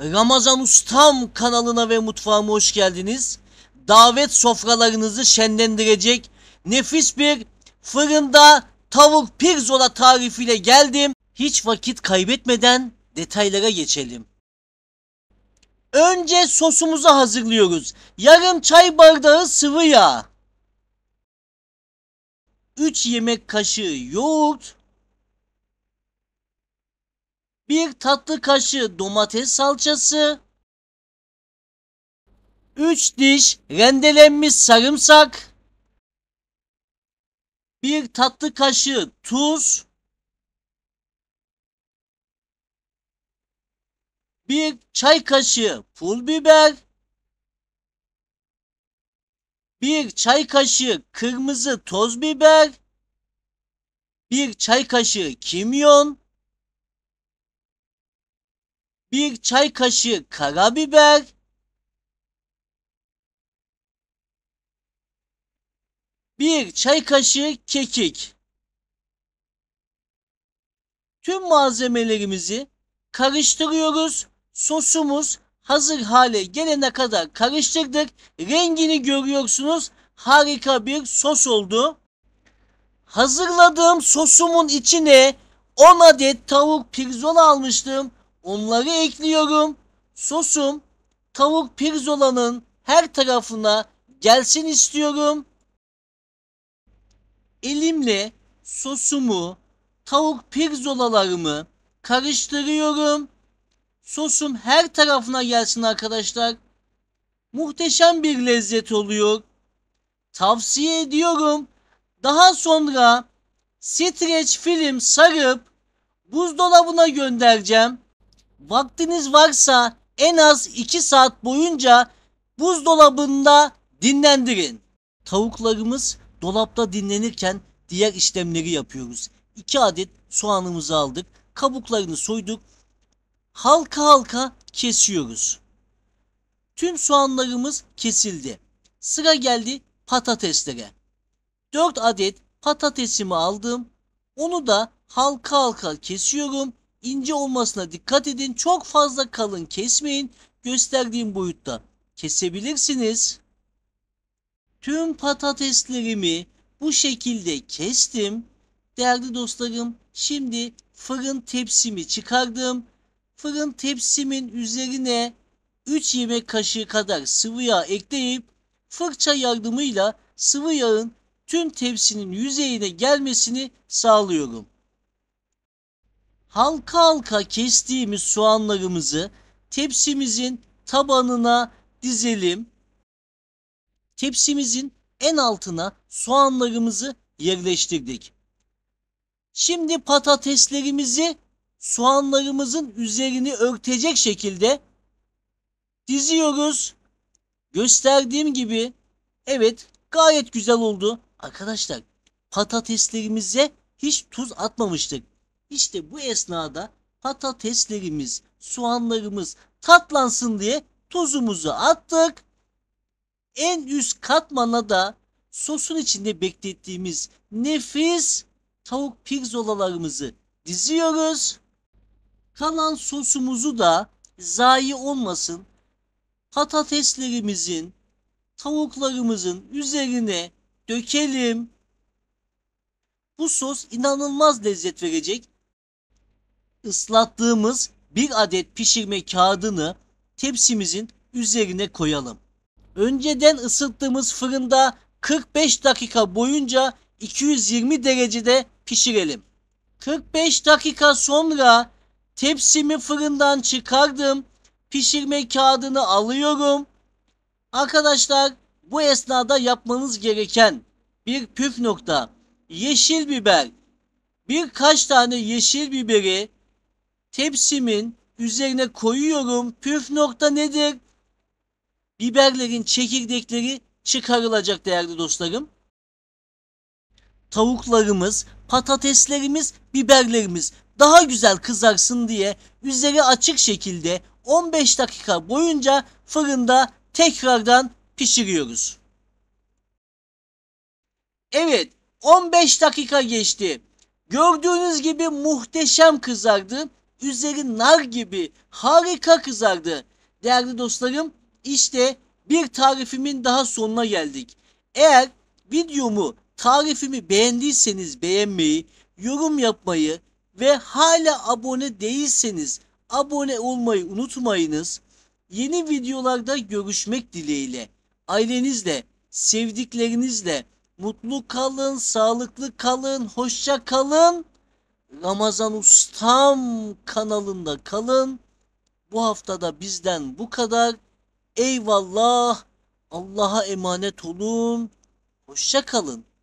Ramazan Ustam kanalına ve mutfağıma hoş geldiniz. Davet sofralarınızı şenlendirecek nefis bir fırında tavuk pirzola tarifiyle geldim. Hiç vakit kaybetmeden detaylara geçelim. Önce sosumuzu hazırlıyoruz. Yarım çay bardağı sıvı yağ. 3 yemek kaşığı yoğurt, 1 tatlı kaşığı domates salçası, 3 diş rendelenmiş sarımsak, 1 tatlı kaşığı tuz, 1 çay kaşığı pul biber, 1 çay kaşığı kırmızı toz biber, 1 çay kaşığı kimyon, 1 çay kaşığı karabiber, 1 çay kaşığı kekik. Tüm malzemelerimizi karıştırıyoruz. Sosumuz hazır hale gelene kadar karıştırdık. Rengini görüyorsunuz. Harika bir sos oldu. Hazırladığım sosumun içine 10 adet tavuk pirzola almıştım. Onları ekliyorum. Sosum tavuk pirzolanın her tarafına gelsin istiyorum. Elimle sosumu, tavuk pirzolalarımı karıştırıyorum. Sosum her tarafına gelsin arkadaşlar. Muhteşem bir lezzet oluyor. Tavsiye ediyorum. Daha sonra streç film sarıp buzdolabına göndereceğim vaktiniz varsa en az 2 saat boyunca buzdolabında dinlendirin. Tavuklarımız dolapta dinlenirken diğer işlemleri yapıyoruz. 2 adet soğanımızı aldık. Kabuklarını soyduk. Halka halka kesiyoruz. Tüm soğanlarımız kesildi. Sıra geldi patateslere. 4 adet patatesimi aldım. Onu da halka halka kesiyorum ince olmasına dikkat edin. Çok fazla kalın kesmeyin. Gösterdiğim boyutta kesebilirsiniz. Tüm patateslerimi bu şekilde kestim. Değerli dostlarım şimdi fırın tepsimi çıkardım. Fırın tepsimin üzerine 3 yemek kaşığı kadar sıvı yağ ekleyip fırça yardımıyla sıvı yağın tüm tepsinin yüzeyine gelmesini sağlıyorum halka halka kestiğimiz soğanlarımızı tepsimizin tabanına dizelim. Tepsimizin en altına soğanlarımızı yerleştirdik. Şimdi patateslerimizi soğanlarımızın üzerini örtecek şekilde diziyoruz. Gösterdiğim gibi evet gayet güzel oldu. Arkadaşlar patateslerimize hiç tuz atmamıştık. İşte bu esnada patateslerimiz, soğanlarımız tatlansın diye tuzumuzu attık. En üst katmana da sosun içinde beklettiğimiz nefis tavuk pirzolalarımızı diziyoruz. Kalan sosumuzu da zayi olmasın patateslerimizin, tavuklarımızın üzerine dökelim. Bu sos inanılmaz lezzet verecek. Islattığımız bir adet pişirme kağıdını tepsimizin üzerine koyalım. Önceden ısıttığımız fırında 45 dakika boyunca 220 derecede pişirelim. 45 dakika sonra tepsimi fırından çıkardım. Pişirme kağıdını alıyorum. Arkadaşlar bu esnada yapmanız gereken bir püf nokta. Yeşil biber. Birkaç tane yeşil biberi Tepsimin üzerine koyuyorum. Püf nokta nedir? Biberlerin çekirdekleri çıkarılacak değerli dostlarım. Tavuklarımız, patateslerimiz, biberlerimiz daha güzel kızarsın diye üzeri açık şekilde 15 dakika boyunca fırında tekrardan pişiriyoruz. Evet 15 dakika geçti. Gördüğünüz gibi muhteşem kızardı. Üzeri nar gibi harika kızardı. Değerli dostlarım işte bir tarifimin daha sonuna geldik. Eğer videomu tarifimi beğendiyseniz beğenmeyi, yorum yapmayı ve hala abone değilseniz abone olmayı unutmayınız. Yeni videolarda görüşmek dileğiyle. Ailenizle, sevdiklerinizle mutlu kalın, sağlıklı kalın, hoşça kalın. Ramazan Ustam kanalında kalın. Bu haftada bizden bu kadar. Eyvallah. Allah'a emanet olun. Hoşça kalın.